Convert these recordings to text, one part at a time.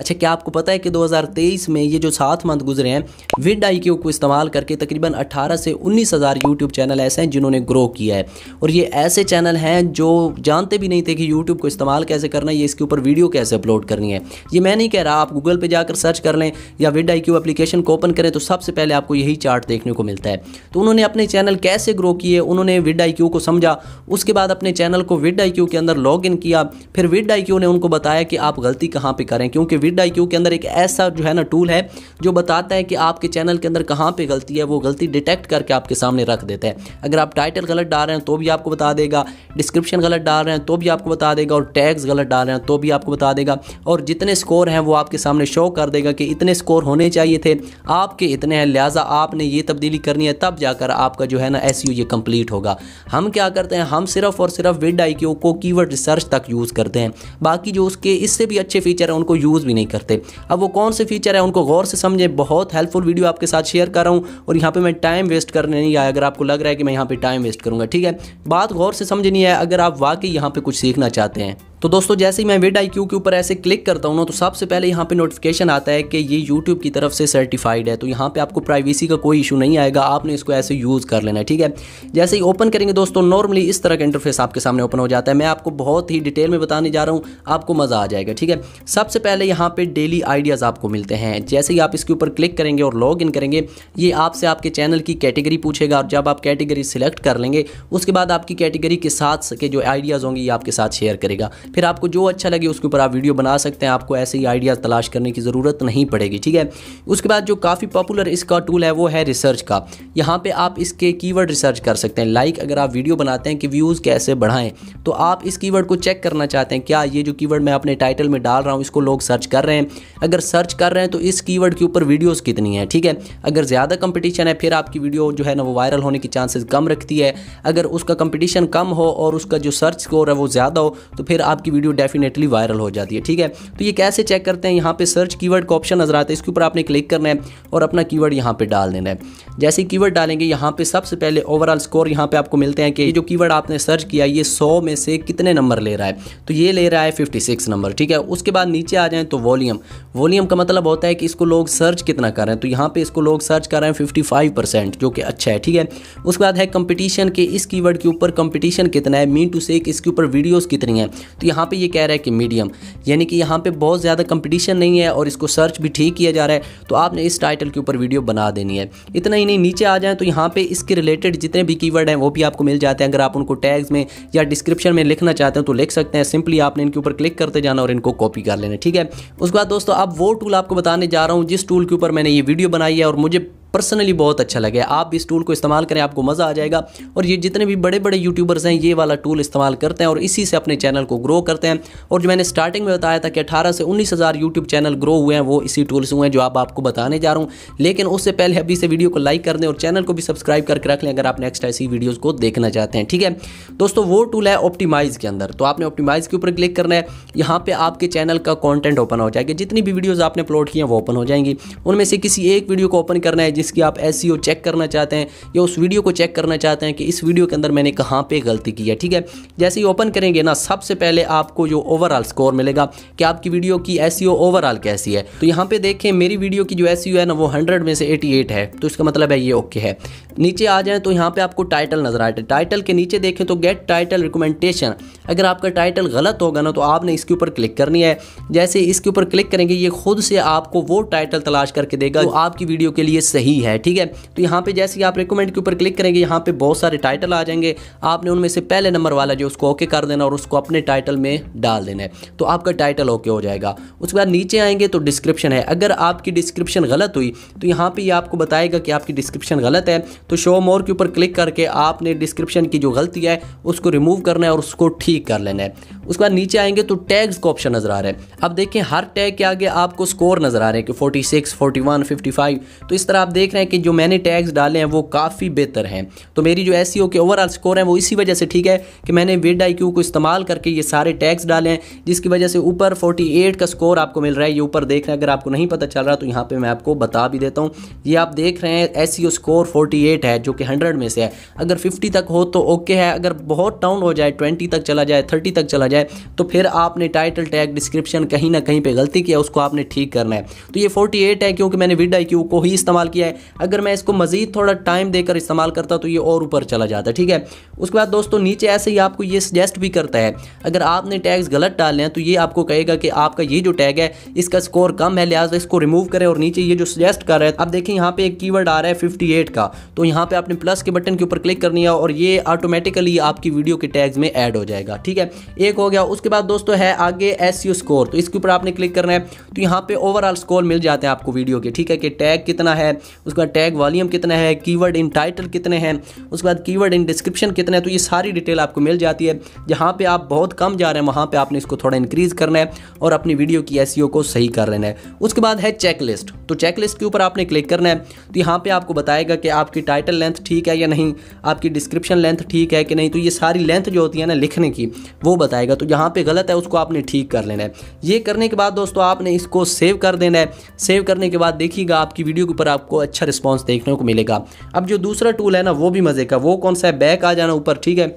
अच्छा क्या आपको पता है कि 2023 में ये जो सात मंथ गुजरे हैं विड आई क्यू को इस्तेमाल करके तकरीबन 18 से उन्नीस हज़ार यूट्यूब चैनल ऐसे हैं जिन्होंने ग्रो किया है और ये ऐसे चैनल हैं जो जानते भी नहीं थे कि यूट्यूब को इस्तेमाल कैसे करना है ये इसके ऊपर वीडियो कैसे अपलोड करनी है ये मैं नहीं कह रहा आप गूगल पर जाकर सर्च कर लें या विड आई क्यू एप्लीकेशन को ओपन करें तो सबसे पहले आपको यही चार्ट देखने को मिलता है तो उन्होंने अपने चैनल कैसे ग्रो किए उन्होंने विड आई क्यू को समझा उसके बाद अपने चैनल को विड आई क्यू के अंदर लॉग इन किया फिर विड आई क्यू ने उनको बताया कि आप गलती कहाँ पर करें क्योंकि विड आई के अंदर एक ऐसा जो है ना टूल है जो बताता है कि आपके चैनल के अंदर कहाँ पर गलती है वो गलती डिटेक्ट करके आपके सामने रख देता है अगर आप टाइटल गलत डाल रहे हैं तो भी आपको बता देगा डिस्क्रिप्शन गलत डाल रहे हैं तो भी आपको बता देगा और टैग्स गलत डाल रहे हैं तो भी आपको बता देगा और जितने स्कोर हैं वो आपके सामने शो कर देगा कि इतने स्कोर होने चाहिए थे आपके इतने हैं लिहाजा आपने ये तब्दीली करनी है तब जाकर आपका जो है ना एस ये कंप्लीट होगा हम क्या करते हैं हम सिर्फ और सिर्फ विड आई को कीवर्ड रिसर्च तक यूज़ करते हैं बाकी जो उसके इससे भी अच्छे फीचर हैं उनको यूज़ भी नहीं करते अब वो कौन से फीचर है उनको गौर से समझें बहुत हेल्पफुल वीडियो आपके साथ शेयर कर रहा हूँ और यहाँ पर मैं टाइम वेस्ट करने नहीं आया अगर आपको लग रहा है कि मैं यहाँ पर टाइम वेस्ट करूँगा ठीक है बात गौर से समझनी है अगर आप वाकई यहाँ पर कुछ सीखना चाहते हैं तो दोस्तों जैसे ही मैं विड आई के ऊपर ऐसे क्लिक करता हूँ ना तो सबसे पहले यहाँ पे नोटिफिकेशन आता है कि ये यूट्यूब की तरफ से सर्टिफाइड है तो यहाँ पे आपको प्राइवेसी का कोई इशू नहीं आएगा आपने इसको ऐसे यूज़ कर लेना है ठीक है जैसे ही ओपन करेंगे दोस्तों नॉर्मली इस तरह का इंटरफेस आपके सामने ओपन हो जाता है मैं आपको बहुत ही डिटेल में बताने जा रहा हूँ आपको मज़ा आ जाएगा ठीक है सबसे पहले यहाँ पर डेली आइडियाज़ आपको मिलते हैं जैसे ही आप इसके ऊपर क्लिक करेंगे और लॉग इन करेंगे ये आपसे आपके चैनल की कैटेगरी पूछेगा और जब आप कैटेगरी सिलेक्ट कर लेंगे उसके बाद आपकी कैटेगरी के साथ के जो आइडियाज़ होंगे ये आपके साथ शेयर करेगा फिर आपको जो अच्छा लगे उसके ऊपर आप वीडियो बना सकते हैं आपको ऐसे ही आइडियाज़ तलाश करने की ज़रूरत नहीं पड़ेगी ठीक है उसके बाद जो काफ़ी पॉपुलर इसका टूल है वो है रिसर्च का यहाँ पर आप इसके कीवर्ड रिसर्च कर सकते हैं लाइक अगर आप वीडियो बनाते हैं कि व्यूज़ कैसे बढ़ाएं तो आप इस कीवर्ड को चेक करना चाहते हैं क्या ये जो कीवर्ड मैं अपने टाइटल में डाल रहा हूँ इसको लोग सर्च कर रहे हैं अगर सर्च कर रहे हैं तो इस कीवर्ड के ऊपर वीडियोस कितनी हैं ठीक है अगर ज़्यादा कंपटीशन है फिर आपकी वीडियो जो है ना वो वायरल होने की चांसेस कम रखती है अगर उसका कंपटीशन कम हो और उसका जो सर्च स्कोर है वो ज़्यादा हो तो फिर आप आपकी वीडियो डेफिनेटली वायरल हो जाती है ठीक है तो ये कैसे चेक करते हैं यहाँ पे सर्च कीवर्ड का ऑप्शन नजर आता है इसके ऊपर आपने क्लिक करना है और अपना कीवर्ड यहाँ पे डाल देना है जैसे कीवर्ड डालेंगे यहाँ पे सबसे पहले ओवरऑल स्कोर यहाँ पे आपको मिलते हैं कि जो कीवर्ड आपने सर्च किया ये सौ में से कितने नंबर ले रहा है तो ये ले रहा है फिफ्टी नंबर ठीक है उसके बाद नीचे आ जाए तो वॉल्यूम वॉल्यूम का मतलब होता है कि इसको लोग सर्च कितना कर रहे हैं तो यहाँ पे इसको लोग सर्च कर रहे हैं फिफ्टी जो कि अच्छा है ठीक है उसके बाद है कंपटीशन के इस कीवर्ड के ऊपर कंपटीशन कितना है मीन टू से इसके ऊपर वीडियोस कितनी हैं तो तो यहाँ पे ये कह रहा है कि मीडियम यानी कि यहाँ पे बहुत ज़्यादा कंपटीशन नहीं है और इसको सर्च भी ठीक किया जा रहा है तो आपने इस टाइटल के ऊपर वीडियो बना देनी है इतना ही नहीं नीचे आ जाए तो यहाँ पर इसके रिलेटेड जितने भी कीवर्ड हैं वो भी आपको मिल जाते हैं अगर आप उनको टैग्स में या डिस्क्रिप्शन में लिखना चाहते हैं तो लिख सकते हैं सिंपली आपने इनके ऊपर क्लिक करते जाना और इनको कॉपी कर लेना ठीक है उसके बाद दोस्तों अब वो टूल आपको बताने जा रहा हूँ जिस टूल के ऊपर मैंने ये वीडियो बनाई है और मुझे पर्सनली बहुत अच्छा लगे आप इस टूल को इस्तेमाल करें आपको मज़ा आ जाएगा और ये जितने भी बड़े बड़े यूट्यूबर्स हैं ये वाला टूल इस्तेमाल करते हैं और इसी से अपने चैनल को ग्रो करते हैं और जो मैंने स्टार्टिंग में बताया था कि अठारह से उन्नीस हज़ार यूट्यूब चैनल ग्रो हुए हैं वो इसी टूल से हुए हैं जो आप आपको बताने जा रहा हूँ लेकिन उससे पहले अभी से वीडियो को लाइक कर दें और चैनल को भी सब्सक्राइब करके रख लें अगर आप नेक्स्ट ऐसी वीडियोज़ को देखना चाहते हैं ठीक है दोस्तों वो टूल है ऑप्टिमाइज़ के अंदर तो आपने ऑप्टिमाइज़ के ऊपर क्लिक करना है यहाँ पर आपके चैनल का कॉन्टेंट ओपन हो जाएगा जितनी भी वीडियोज़ आपने अपलोड की हैं वो ओपन हो जाएंगी उनमें से किसी एक वीडियो को ओपन करना है जिस जिसकी आप एस चेक e करना चाहते हैं या उस वीडियो को चेक करना चाहते हैं कि इस वीडियो के अंदर मैंने कहाँ पर गलती की है ठीक है जैसे ही ओपन करेंगे ना सबसे पहले आपको जो ओवरऑल स्कोर मिलेगा कि आपकी वीडियो की एस ओवरऑल e कैसी है तो यहाँ पर देखें मेरी वीडियो की जो एस e है ना वो हंड्रेड में से एटी है तो इसका मतलब है ये ओके है नीचे आ जाएँ तो यहाँ पे आपको टाइटल नज़र आए टाइटल के नीचे देखें तो गेट टाइटल रिकमेंडेशन अगर आपका टाइटल गलत होगा ना तो आपने इसके ऊपर क्लिक करनी है जैसे इसके ऊपर क्लिक करेंगे ये खुद से आपको वो टाइटल तलाश करके देगा जो तो आपकी वीडियो के लिए सही है ठीक है तो यहाँ पर जैसे आप रिकमेंड के ऊपर क्लिक करेंगे यहाँ पर बहुत सारे टाइटल आ जाएंगे आपने उनमें से पहले नंबर वाला जो उसको ओके कर देना और उसको अपने टाइटल में डाल देना है तो आपका टाइटल ओके हो जाएगा उसके बाद नीचे आएंगे तो डिस्क्रिप्शन है अगर आपकी डिस्क्रिप्शन गलत हुई तो यहाँ पर आपको बताएगा कि आपकी डिस्क्रिप्शन गलत है तो शो मोर के ऊपर क्लिक करके आपने डिस्क्रिप्शन की जो गलती है उसको रिमूव करना है और उसको ठीक कर लेना है उसके बाद नीचे आएंगे तो टैग्स का ऑप्शन नज़र आ रहा है अब देखें हर टैग के आगे आपको स्कोर नज़र आ रहे हैं कि 46, 41, 55 तो इस तरह आप देख रहे हैं कि जो मैंने टैग्स डाले हैं वो काफ़ी बेहतर हैं तो मेरी जो एस e के ओवरऑल स्कोर है वो इसी वजह से ठीक है कि मैंने विड आई को इस्तेमाल करके ये सारे टैग्स डाले हैं जिसकी वजह से ऊपर फोर्टी का स्कोर आपको मिल रहा है ये ऊपर देख रहे हैं अगर आपको नहीं पता चल रहा तो यहाँ पर मैं आपको बता भी देता हूँ ये आप देख रहे हैं एस स्कोर फोर्टी रेट है जो कि हंड्रेड में से है अगर फिफ्टी तक हो तो ओके है अगर बहुत डाउन हो जाए ट्वेंटी तक चला जाए थर्टी तक चला जाए तो फिर आपने टाइटल टैग डिस्क्रिप्शन कहीं ना कहीं पर गलती किया उसको आपने ठीक करना है तो ये फोर्टी एट है क्योंकि मैंने विड आई क्यू को ही इस्तेमाल किया है अगर मैं इसको मज़ीद थोड़ा टाइम देकर इस्तेमाल करता तो ये और ऊपर चला जाता ठीक है उसके बाद दोस्तों नीचे ऐसे ही आपको ये सजेस्ट भी करता है अगर आपने टैग्स गलत डाले हैं तो ये आपको कहेगा कि आपका ये जो टैग है इसका स्कोर कम है लिहाजा इसको रिमूव करें और नीचे ये जो सजेस्ट कर रहे हैं अब देखें यहाँ पे एक की आ रहा है फिफ्टी का तो यहाँ पे आपने प्लस के बटन के ऊपर क्लिक करनी है और ये ऑटोमेटिकली आपकी वीडियो के टैग्स में ऐड हो जाएगा ठीक है एक हो गया उसके बाद दोस्तों है आगे एस स्कोर तो इसके ऊपर आपने क्लिक करना है तो यहाँ पे ओवरऑल स्कोर मिल जाते हैं आपको वीडियो के ठीक है कि टैग कितना है उसके बाद टैग वॉल्यूम कितना है कीवर्ड इन टाइटल कितने हैं उसके बाद कीवर्ड इन डिस्क्रिप्शन कितने हैं तो ये सारी डिटेल आपको मिल जाती है जहाँ पर आप बहुत कम जा रहे हैं वहाँ पर आपने इसको थोड़ा इंक्रीज़ करना है और अपनी वीडियो की एस को सही कर लेना है उसके बाद है चेकलिस्ट तो चेकलिस्ट के ऊपर आपने क्लिक करना है तो यहाँ पर आपको बताएगा कि आपकी टाइटल लेंथ ठीक है या नहीं आपकी डिस्क्रिप्शन लेंथ ठीक है कि नहीं तो ये सारी लेंथ जो होती है ना लिखने की वो बताएगा तो जहाँ पर गलत है उसको आपने ठीक कर लेना है ये करने के बाद दोस्तों आपने इसको सेव कर देना है सेव करने के बाद देखिएगा आपकी वीडियो के ऊपर आपको अच्छा रिस्पॉन्स देखने को मिलेगा अब जो दूसरा टूल है ना वो भी मज़े का वो कौन सा है बैक आ जाना ऊपर ठीक है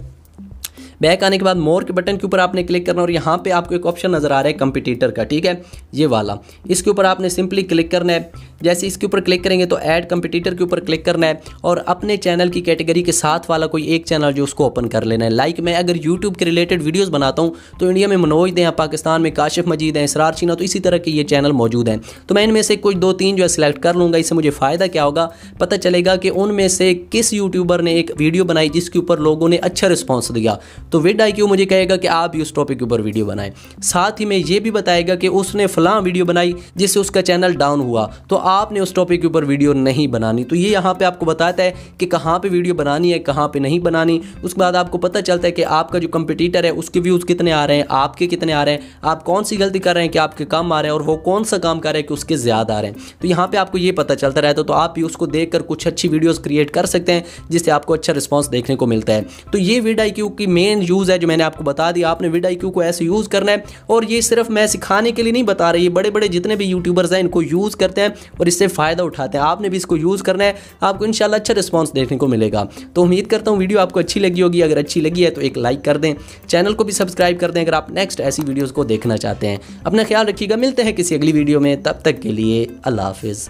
बैक आने के बाद मोर के बटन के ऊपर आपने क्लिक करना और यहाँ पे आपको एक ऑप्शन नज़र आ रहा है कंपिटिटर का ठीक है ये वाला इसके ऊपर आपने सिंपली क्लिक करना है जैसे इसके ऊपर क्लिक करेंगे तो ऐड कंपिटिटर के ऊपर क्लिक करना है और अपने चैनल की कैटेगरी के साथ वाला कोई एक चैनल जो उसको ओपन कर लेना है लाइक मैं अगर यूट्यूब के रिलेटेड वीडियोज़ बनाता हूँ तो इंडिया में मनोज दें पाकिस्तान में काशिफ मजीद हैं इसरार चीना तो इसी तरह के ये चैनल मौजूद हैं तो मैं इनमें से कुछ दो तीन जो है सिलेक्ट कर लूँगा इससे मुझे फ़ायदा क्या होगा पता चलेगा कि उनमें से किस यूट्यूबर ने एक वीडियो बनाई जिसके ऊपर लोगों ने अच्छा रिस्पॉन्स दिया तो वेड आई मुझे कहेगा कि आप भी उस टॉपिक के ऊपर वीडियो बनाएं साथ ही में ये भी बताएगा कि उसने फलां वीडियो बनाई जिससे उसका चैनल डाउन हुआ तो आपने उस टॉपिक के ऊपर वीडियो नहीं बनानी तो ये यहाँ पर आपको बताता है कि कहाँ पर वीडियो बनानी है कहाँ पर नहीं बनानी उसके बाद आपको पता चलता है कि आपका जो कंपिटिटर है उसके व्यूज़ कितने आ रहे हैं आपके कितने आ रहे हैं आप कौन सी गलती कर रहे हैं कि आपके कम आ रहे हैं और वो कौन सा काम कर रहे हैं कि उसके ज़्यादा आ रहे हैं तो यहाँ पर आपको ये पता चलता रहता है तो आप भी उसको देख कुछ अच्छी वीडियोज़ क्रिएट कर सकते हैं जिससे आपको अच्छा रिस्पॉन्स देखने को मिलता है तो ये वीड आई की मेन एंड यूज़ है जो मैंने आपको बता दिया आपने विड आई e को ऐसे यूज़ करना है और ये सिर्फ मैं सिखाने के लिए नहीं बता रही बड़े बड़े जितने भी यूट्यूबर्स हैं इनको यूज़ करते हैं और इससे फ़ायदा उठाते हैं आपने भी इसको यूज़ करना है आपको इन अच्छा रिस्पॉन्स देखने को मिलेगा तो उम्मीद करता हूँ वीडियो आपको अच्छी लगी होगी अगर अच्छी लगी है तो एक लाइक कर दें चैनल को भी सब्सक्राइब कर दें अगर आप नेक्स्ट ऐसी वीडियोज़ को देखना चाहते हैं अपना ख्याल रखिएगा मिलते हैं किसी अगली वीडियो में तब तक के लिए अल्लाह हाफिज़